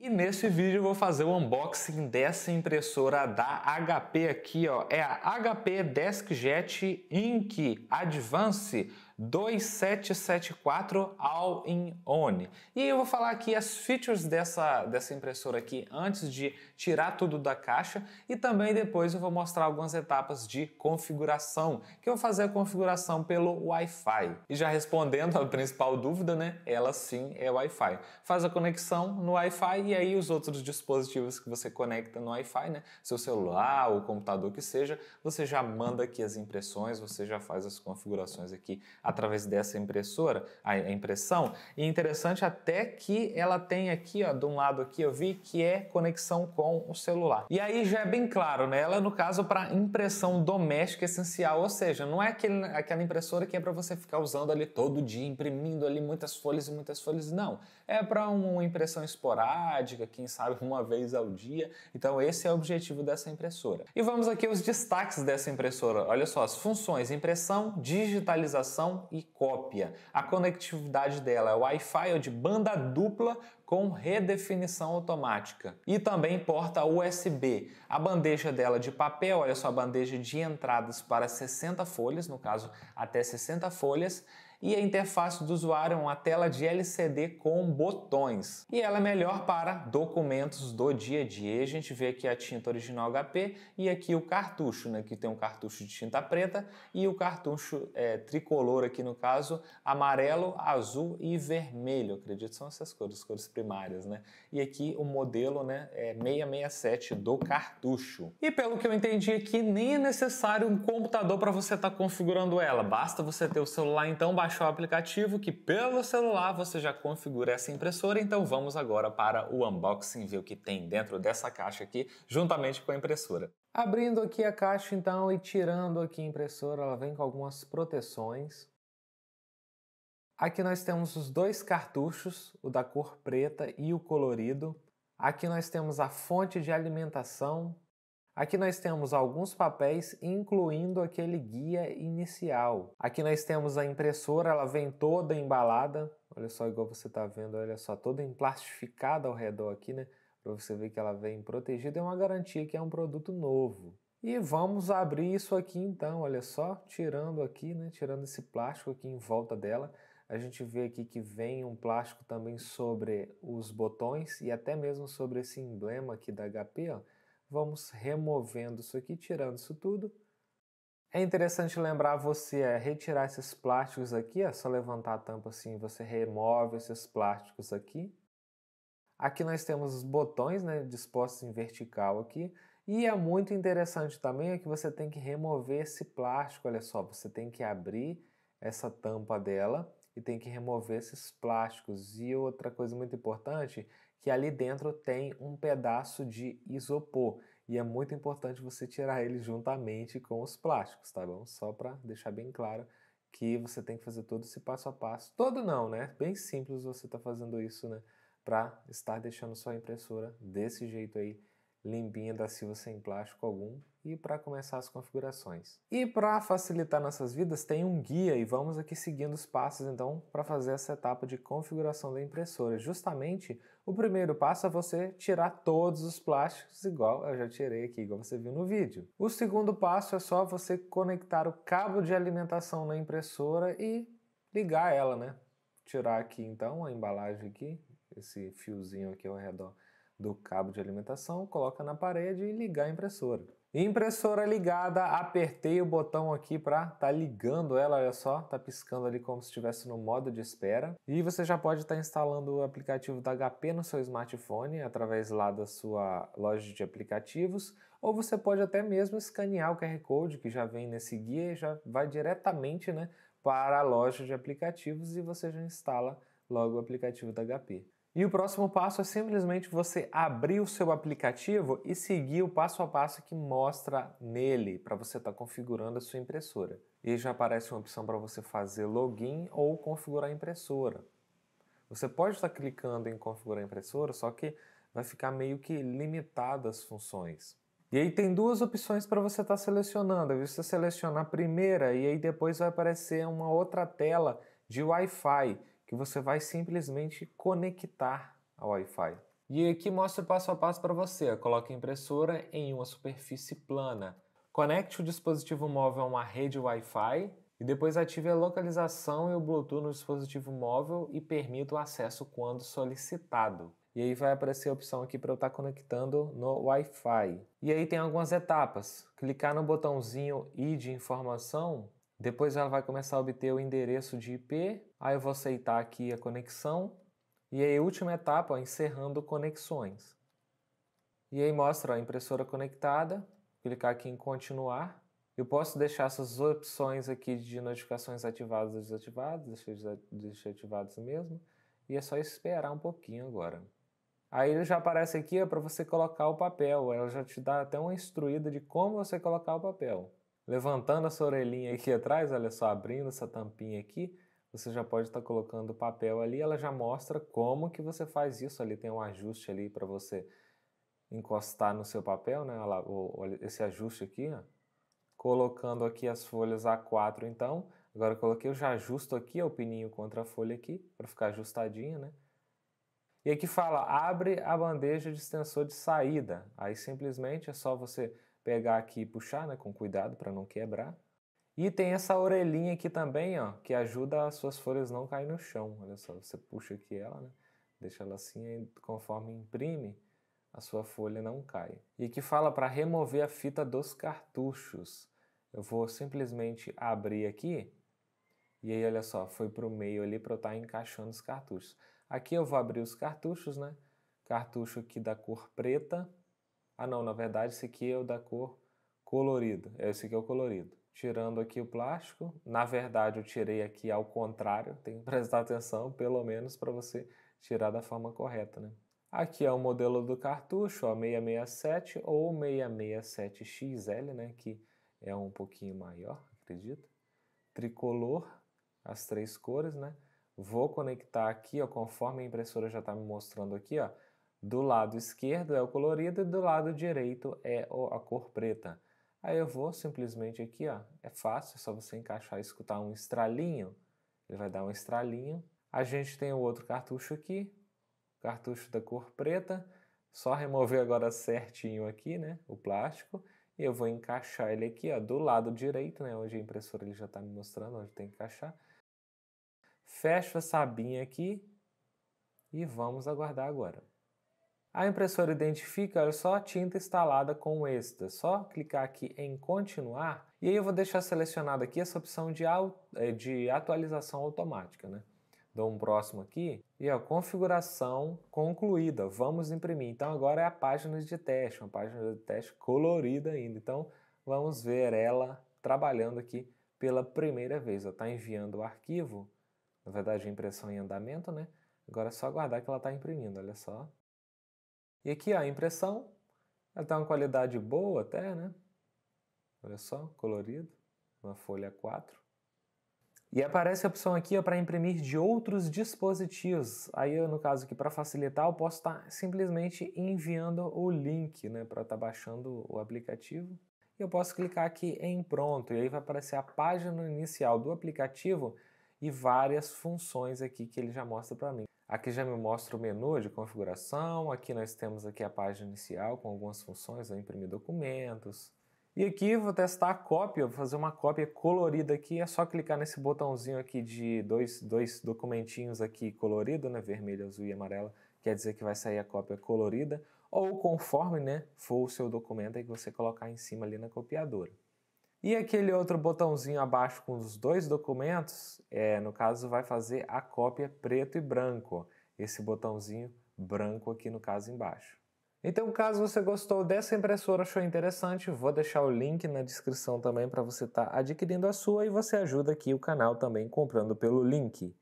E nesse vídeo eu vou fazer o unboxing dessa impressora da HP aqui, ó. É a HP DeskJet Ink Advance 2774 All-in-On. E eu vou falar aqui as features dessa, dessa impressora aqui antes de tirar tudo da caixa e também depois eu vou mostrar algumas etapas de configuração, que eu vou fazer a configuração pelo Wi-Fi. E já respondendo a principal dúvida, né? Ela sim é Wi-Fi. Faz a conexão no Wi-Fi e aí os outros dispositivos que você conecta no Wi-Fi, né? Seu celular, o computador que seja, você já manda aqui as impressões, você já faz as configurações aqui através dessa impressora, a impressão. E é interessante até que ela tem aqui, ó, de um lado aqui eu vi que é conexão com o celular. E aí já é bem claro, né? Ela no caso para impressão doméstica essencial, ou seja, não é aquele, aquela impressora que é para você ficar usando ali todo dia, imprimindo ali muitas folhas e muitas folhas, não. É para uma impressão esporádica, quem sabe uma vez ao dia. Então esse é o objetivo dessa impressora. E vamos aqui aos destaques dessa impressora. Olha só, as funções: impressão, digitalização, e cópia. A conectividade dela é Wi-Fi é ou de banda dupla com redefinição automática. E também porta USB. A bandeja dela de papel, olha só, a bandeja de entradas para 60 folhas, no caso até 60 folhas, e a interface do usuário é uma tela de LCD com botões. E ela é melhor para documentos do dia a dia. A gente vê aqui a tinta original HP e aqui o cartucho, né? que tem um cartucho de tinta preta e o cartucho é, tricolor aqui no caso, amarelo, azul e vermelho. Acredito que são essas cores, as cores primárias, né? E aqui o modelo, né, é 667 do cartucho. E pelo que eu entendi aqui, nem é necessário um computador para você estar tá configurando ela. Basta você ter o celular então baixado baixar o aplicativo que pelo celular você já configura essa impressora. Então vamos agora para o unboxing, ver o que tem dentro dessa caixa aqui, juntamente com a impressora. Abrindo aqui a caixa então e tirando aqui a impressora, ela vem com algumas proteções. Aqui nós temos os dois cartuchos, o da cor preta e o colorido. Aqui nós temos a fonte de alimentação, Aqui nós temos alguns papéis, incluindo aquele guia inicial. Aqui nós temos a impressora, ela vem toda embalada. Olha só, igual você está vendo, olha só, toda emplastificada ao redor aqui, né? Para você ver que ela vem protegida, é uma garantia que é um produto novo. E vamos abrir isso aqui então, olha só, tirando aqui, né? Tirando esse plástico aqui em volta dela. A gente vê aqui que vem um plástico também sobre os botões e até mesmo sobre esse emblema aqui da HP, ó Vamos removendo isso aqui, tirando isso tudo. É interessante lembrar você é retirar esses plásticos aqui, é só levantar a tampa assim, você remove esses plásticos aqui. Aqui nós temos os botões né, dispostos em vertical aqui. E é muito interessante também é que você tem que remover esse plástico, olha só, você tem que abrir essa tampa dela e tem que remover esses plásticos. E outra coisa muito importante que ali dentro tem um pedaço de isopor e é muito importante você tirar ele juntamente com os plásticos, tá bom? Só para deixar bem claro que você tem que fazer todo esse passo a passo. Todo não, né? Bem simples você está fazendo isso, né? Para estar deixando sua impressora desse jeito aí limpinha da Silva sem plástico algum e para começar as configurações. E para facilitar nossas vidas tem um guia e vamos aqui seguindo os passos então para fazer essa etapa de configuração da impressora. Justamente o primeiro passo é você tirar todos os plásticos igual eu já tirei aqui, igual você viu no vídeo. O segundo passo é só você conectar o cabo de alimentação na impressora e ligar ela, né? Tirar aqui então a embalagem aqui, esse fiozinho aqui ao redor do cabo de alimentação, coloca na parede e ligar a impressora. Impressora ligada, apertei o botão aqui para tá ligando ela, olha só, tá piscando ali como se estivesse no modo de espera. E você já pode estar tá instalando o aplicativo da HP no seu smartphone através lá da sua loja de aplicativos, ou você pode até mesmo escanear o QR Code que já vem nesse guia e já vai diretamente, né, para a loja de aplicativos e você já instala logo o aplicativo da HP. E o próximo passo é simplesmente você abrir o seu aplicativo e seguir o passo a passo que mostra nele para você estar tá configurando a sua impressora. E já aparece uma opção para você fazer login ou configurar a impressora. Você pode estar tá clicando em configurar a impressora, só que vai ficar meio que limitado as funções. E aí tem duas opções para você estar tá selecionando. Você seleciona a primeira e aí depois vai aparecer uma outra tela de Wi-Fi que você vai simplesmente conectar ao Wi-Fi. E aqui mostra passo a passo para você. Coloque a impressora em uma superfície plana. Conecte o dispositivo móvel a uma rede Wi-Fi e depois ative a localização e o Bluetooth no dispositivo móvel e permita o acesso quando solicitado. E aí vai aparecer a opção aqui para eu estar tá conectando no Wi-Fi. E aí tem algumas etapas. Clicar no botãozinho I de informação depois ela vai começar a obter o endereço de IP, aí eu vou aceitar aqui a conexão, e aí última etapa, ó, encerrando conexões. E aí mostra ó, a impressora conectada, clicar aqui em continuar, eu posso deixar essas opções aqui de notificações ativadas ou desativadas, deixei ativadas mesmo, e é só esperar um pouquinho agora. Aí ele já aparece aqui para você colocar o papel, ela já te dá até uma instruída de como você colocar o papel. Levantando a sua orelhinha aqui atrás, olha só, abrindo essa tampinha aqui, você já pode estar tá colocando o papel ali, ela já mostra como que você faz isso ali, tem um ajuste ali para você encostar no seu papel, né? Olha lá, olha esse ajuste aqui, ó. Colocando aqui as folhas A4 então, agora eu coloquei, eu já ajusto aqui ó, o pininho contra a folha aqui, para ficar ajustadinha, né? E aqui fala, abre a bandeja de extensor de saída. Aí simplesmente é só você pegar aqui e puxar, né, com cuidado para não quebrar. E tem essa orelhinha aqui também, ó, que ajuda as suas folhas não cair no chão. Olha só, você puxa aqui ela, né, deixa ela assim, e conforme imprime, a sua folha não cai. E que fala para remover a fita dos cartuchos. Eu vou simplesmente abrir aqui, e aí olha só, foi para o meio ali para eu estar tá encaixando os cartuchos. Aqui eu vou abrir os cartuchos, né? Cartucho aqui da cor preta, ah, não, na verdade esse aqui é o da cor colorida. É, esse aqui é o colorido. Tirando aqui o plástico, na verdade eu tirei aqui ao contrário, tem que prestar atenção, pelo menos para você tirar da forma correta, né? Aqui é o modelo do cartucho, ó, 667 ou 667XL, né, que é um pouquinho maior, acredito. Tricolor, as três cores, né? Vou conectar aqui, ó, conforme a impressora já está me mostrando aqui, ó, do lado esquerdo é o colorido e do lado direito é a cor preta. Aí eu vou simplesmente aqui, ó, é fácil, é só você encaixar e escutar um estralinho. Ele vai dar um estralinho. A gente tem o outro cartucho aqui, cartucho da cor preta. Só remover agora certinho aqui, né, o plástico. E eu vou encaixar ele aqui, ó, do lado direito, né, onde a impressora ele já está me mostrando onde tem que encaixar. Fecho a sabinha aqui e vamos aguardar agora. A impressora identifica, olha só, tinta instalada com o ESTA. É só clicar aqui em continuar e aí eu vou deixar selecionada aqui essa opção de, é, de atualização automática, né? Dou um próximo aqui e a configuração concluída, vamos imprimir. Então agora é a página de teste, uma página de teste colorida ainda. Então vamos ver ela trabalhando aqui pela primeira vez. Está enviando o arquivo, na verdade a impressão em andamento, né? Agora é só aguardar que ela está imprimindo, olha só. E aqui ó, a impressão, ela está uma qualidade boa até, né? Olha só, colorido, uma folha 4. E aparece a opção aqui para imprimir de outros dispositivos. Aí, eu, no caso aqui, para facilitar, eu posso estar tá simplesmente enviando o link né, para estar tá baixando o aplicativo. E eu posso clicar aqui em pronto, e aí vai aparecer a página inicial do aplicativo e várias funções aqui que ele já mostra para mim. Aqui já me mostra o menu de configuração, aqui nós temos aqui a página inicial com algumas funções, eu imprimir documentos. E aqui vou testar a cópia, vou fazer uma cópia colorida aqui, é só clicar nesse botãozinho aqui de dois, dois documentinhos aqui colorido, né, vermelho, azul e amarelo, quer dizer que vai sair a cópia colorida, ou conforme né, for o seu documento aí que você colocar em cima ali na copiadora. E aquele outro botãozinho abaixo com os dois documentos, é, no caso, vai fazer a cópia preto e branco. Esse botãozinho branco aqui no caso embaixo. Então, caso você gostou dessa impressora, achou interessante, vou deixar o link na descrição também para você estar tá adquirindo a sua e você ajuda aqui o canal também comprando pelo link.